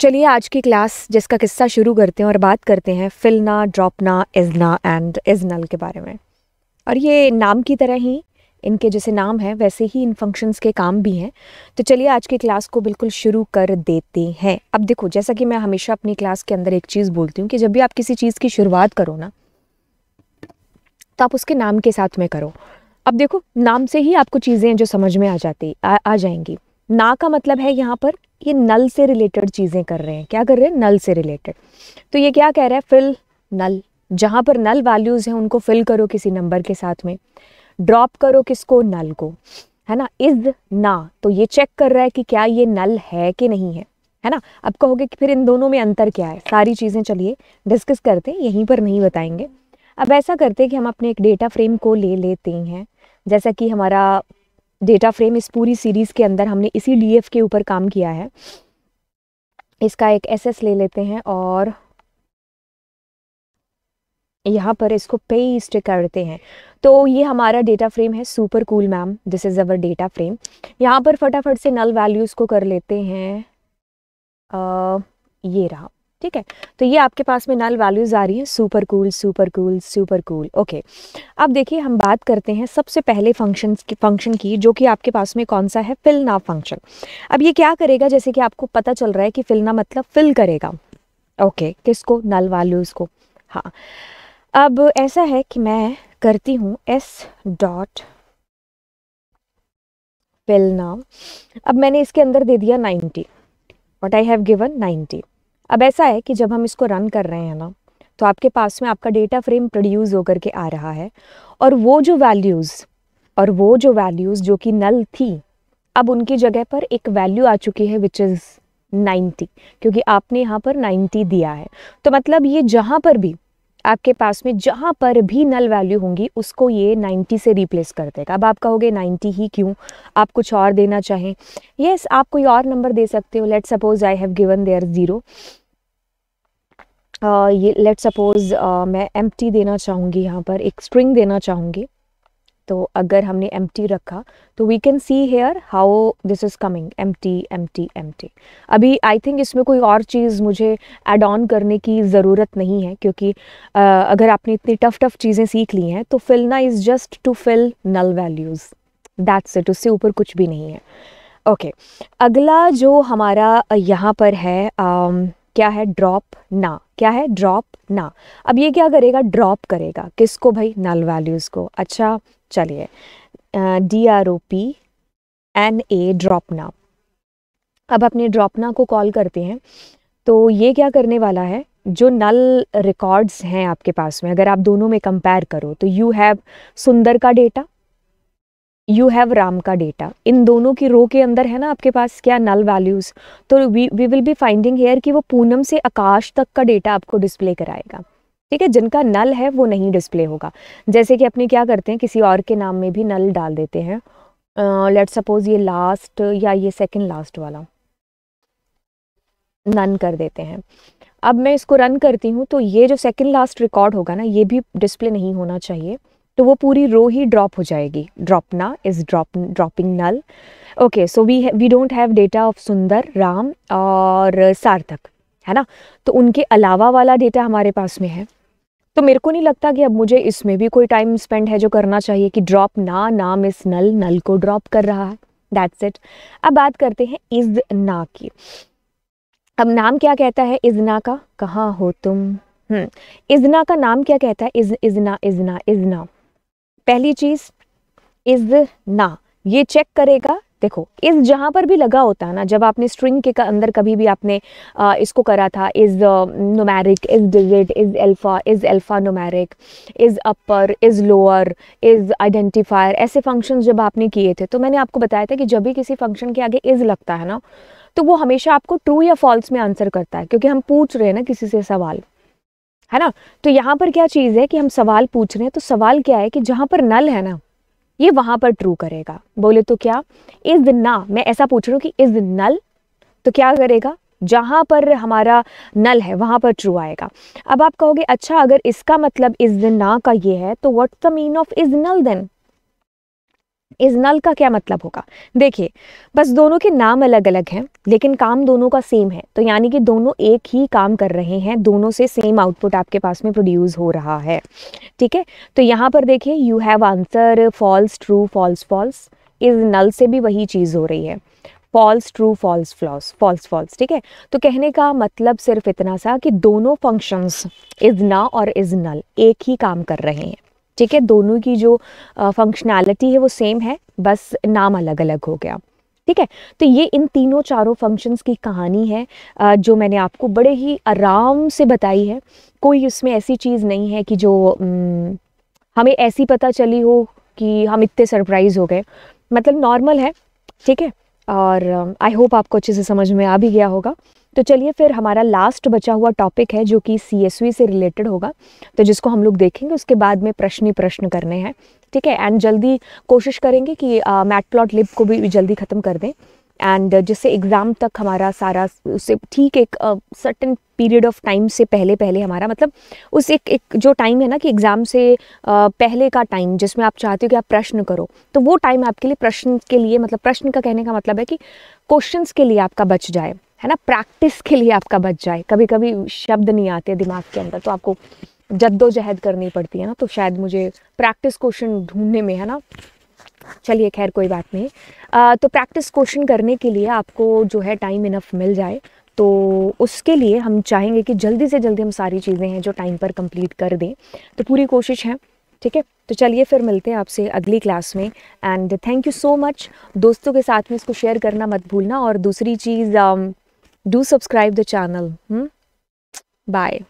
चलिए आज की क्लास जिसका किस्सा शुरू करते हैं और बात करते हैं फिलना ड्रॉपना इजना एंड इजनल के बारे में और ये नाम की तरह ही इनके जैसे नाम हैं वैसे ही इन फंक्शंस के काम भी हैं तो चलिए आज की क्लास को बिल्कुल शुरू कर देते हैं अब देखो जैसा कि मैं हमेशा अपनी क्लास के अंदर एक चीज़ बोलती हूँ कि जब भी आप किसी चीज़ की शुरुआत करो ना तो आप उसके नाम के साथ में करो अब देखो नाम से ही आपको चीज़ें जो समझ में आ जाती आ, आ जाएंगी ना का मतलब है यहाँ पर ये नल से रिलेटेड चीज़ें कर रहे हैं क्या कर रहे हैं नल से रिलेटेड तो ये क्या कह रहा है फिल नल जहाँ पर नल वैल्यूज़ हैं उनको फिल करो किसी नंबर के साथ में ड्रॉप करो किसको नल को है ना इज ना तो ये चेक कर रहा है कि क्या ये नल है कि नहीं है है ना अब कहोगे कि फिर इन दोनों में अंतर क्या है सारी चीज़ें चलिए डिस्कस करते हैं यहीं पर नहीं बताएंगे अब ऐसा करते हैं कि हम अपने एक डेटा फ्रेम को ले लेते हैं जैसा कि हमारा डेटा फ्रेम इस पूरी सीरीज़ के अंदर हमने इसी एफ के ऊपर काम किया है इसका एक एसएस ले लेते हैं और यहाँ पर इसको पेस्ट करते हैं तो ये हमारा डेटा फ्रेम है super cool ma'am this is our data frame यहाँ पर फटाफट से नल वैल्यूज़ को कर लेते हैं आ, ये रहा ठीक है तो ये आपके पास में नल वैल्यूज़ आ रही है super cool super cool super cool okay अब देखिए हम बात करते हैं सबसे पहले फंक्शन की फंक्शन की जो कि आपके पास में कौन सा है फिल ना फंक्शन अब ये क्या करेगा जैसे कि आपको पता चल रहा है कि ना मतलब फिल करेगा ओके किसको नल वैल्यूज़ को हाँ अब ऐसा है कि मैं करती हूँ एस डॉट फिल नाउ अब मैंने इसके अंदर दे दिया ninety what I have given ninety अब ऐसा है कि जब हम इसको रन कर रहे हैं ना तो आपके पास में आपका डेटा फ्रेम प्रोड्यूस होकर के आ रहा है और वो जो वैल्यूज़ और वो जो वैल्यूज़ जो कि नल थी अब उनकी जगह पर एक वैल्यू आ चुकी है विच इज़ 90 क्योंकि आपने यहाँ पर 90 दिया है तो मतलब ये जहाँ पर भी आपके पास में जहाँ पर भी नल वैल्यू होंगी उसको ये 90 से रिप्लेस कर देगा अब आप कहोगे 90 ही क्यों आप कुछ और देना चाहें येस yes, आप कोई और नंबर दे सकते हो let suppose I have given there zero ये लेट सपोज मैं एम देना चाहूँगी यहाँ पर एक स्ट्रिंग देना चाहूँगी तो अगर हमने एम रखा तो we can see here how this is coming M T M T M T अभी आई थिंक इसमें कोई और चीज़ मुझे एड ऑन करने की ज़रूरत नहीं है क्योंकि uh, अगर आपने इतनी टफ टफ चीज़ें सीख ली हैं तो fillna is just to fill null values that's it उससे ऊपर कुछ भी नहीं है ओके okay. अगला जो हमारा यहाँ पर है um, क्या है ड्रॉप ना क्या है ड्रॉप ना अब ये क्या करेगा ड्रॉप करेगा किसको भाई नल वैल्यूज़ को अच्छा चलिए D R O P N A dropna अब अपने ड्रॉपना को कॉल करते हैं तो ये क्या करने वाला है जो नल रिकॉर्ड्स हैं आपके पास में अगर आप दोनों में कंपेयर करो तो यू हैव सुंदर का डेटा यू हैव राम का डेटा इन दोनों की रो के अंदर है ना आपके पास क्या नल वैल्यूज़ तो we we will be finding here कि वो पूनम से आकाश तक का डेटा आपको डिस्प्ले कराएगा ठीक है जिनका नल है वो नहीं डिस्प्ले होगा जैसे कि अपने क्या करते हैं किसी और के नाम में भी नल डाल देते हैं लेट uh, सपोज ये लास्ट या ये सेकंड लास्ट वाला नन कर देते हैं अब मैं इसको रन करती हूँ तो ये जो सेकंड लास्ट रिकॉर्ड होगा ना ये भी डिस्प्ले नहीं होना चाहिए तो वो पूरी रो ही ड्रॉप हो जाएगी dropna is drop dropping null okay so we we don't have data of Sundar Ram और सार्थक है ना तो उनके अलावा वाला डेटा हमारे पास में है तो मेरे को नहीं लगता कि अब मुझे इसमें भी कोई टाइम स्पेंड है जो करना चाहिए कि ड्रॉप ना नाम इस नल नल को ड्रॉप कर रहा है दैट्स इट अब बात करते हैं इज ना की अब नाम क्या कहता है इजना का कहाँ हो तुम हम्म, इजना का नाम क्या कहता है इज इजना इजना इजना पहली चीज इज ना ये चेक करेगा देखो इस जहाँ पर भी लगा होता है ना जब आपने स्ट्रिंग के का अंदर कभी भी आपने आ, इसको करा था is numeric is digit is alpha is alpha numeric is upper is lower is identifier ऐसे फंक्शन जब आपने किए थे तो मैंने आपको बताया था कि जब भी किसी फंक्शन के आगे इज़ लगता है ना तो वो हमेशा आपको ट्रू या फॉल्स में आंसर करता है क्योंकि हम पूछ रहे हैं ना किसी से सवाल है ना तो यहाँ पर क्या चीज़ है कि हम सवाल पूछ रहे हैं तो सवाल क्या है कि जहाँ पर नल है ना ये वहाँ पर ट्रू करेगा बोले तो क्या इज ना मैं ऐसा पूछ रहा हूँ कि इज नल तो क्या करेगा जहाँ पर हमारा नल है वहाँ पर ट्रू आएगा अब आप कहोगे अच्छा अगर इसका मतलब इज ना का ये है तो what's the mean of is null then is null का क्या मतलब होगा देखिए बस दोनों के नाम अलग अलग हैं लेकिन काम दोनों का सेम है तो यानी कि दोनों एक ही काम कर रहे हैं दोनों से सेम आउटपुट आपके पास में प्रोड्यूस हो रहा है ठीक है तो यहाँ पर देखिए you have answer false true false false is null से भी वही चीज़ हो रही है false true false false false false ठीक है तो कहने का मतलब सिर्फ इतना सा कि दोनों फंक्शंस इज ना और इज नल एक ही काम कर रहे हैं ठीक है दोनों की जो फंक्शनैलिटी है वो सेम है बस नाम अलग अलग हो गया ठीक है तो ये इन तीनों चारों फंक्शंस की कहानी है जो मैंने आपको बड़े ही आराम से बताई है कोई उसमें ऐसी चीज़ नहीं है कि जो हमें ऐसी पता चली हो कि हम इतने सरप्राइज़ हो गए मतलब नॉर्मल है ठीक है और आई होप आपको अच्छे से समझ में आ भी गया होगा तो चलिए फिर हमारा लास्ट बचा हुआ टॉपिक है जो कि सी से रिलेटेड होगा तो जिसको हम लोग देखेंगे उसके बाद में प्रश्न ही प्रश्न करने हैं ठीक है एंड जल्दी कोशिश करेंगे कि मैट प्लॉट लिप को भी जल्दी ख़त्म कर दें एंड जिससे एग्ज़ाम तक हमारा सारा उससे ठीक एक सर्टन पीरियड ऑफ टाइम से पहले पहले हमारा मतलब उस एक एक जो टाइम है ना कि एग्ज़ाम से आ, पहले का टाइम जिसमें आप चाहते हो कि आप प्रश्न करो तो वो टाइम आपके लिए प्रश्न के लिए मतलब प्रश्न का कहने का मतलब है कि क्वेश्चंस के लिए आपका बच जाए है ना प्रैक्टिस के लिए आपका बच जाए कभी कभी शब्द नहीं आते दिमाग के अंदर तो आपको जद्दोजहद करनी पड़ती है ना तो शायद मुझे प्रैक्टिस क्वेश्चन ढूंढने में है ना चलिए खैर कोई बात नहीं आ, तो प्रैक्टिस क्वेश्चन करने के लिए आपको जो है टाइम इनफ मिल जाए तो उसके लिए हम चाहेंगे कि जल्दी से जल्दी हम सारी चीज़ें हैं जो टाइम पर कंप्लीट कर दें तो पूरी कोशिश है ठीक है तो चलिए फिर मिलते हैं आपसे अगली क्लास में and thank you so much दोस्तों के साथ में इसको शेयर करना मत भूलना और दूसरी चीज़ um, do subscribe the channel. Hmm? Bye.